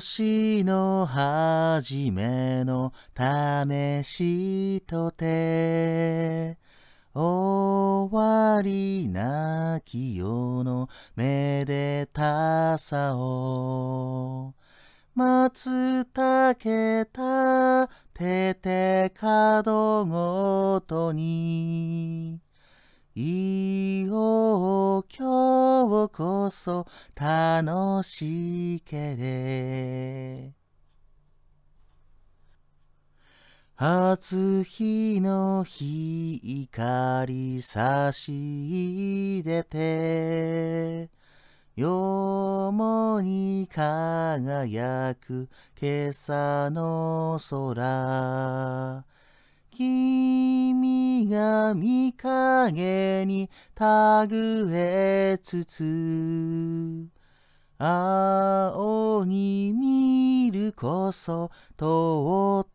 年の初めの試しとて終わりなき世のめでたさを松たけたてて角ごとにいよう今日ここそ楽しいけれ初日の光差し出てよもに輝く今朝の空闇影にたぐえつつ青に見るこそ尊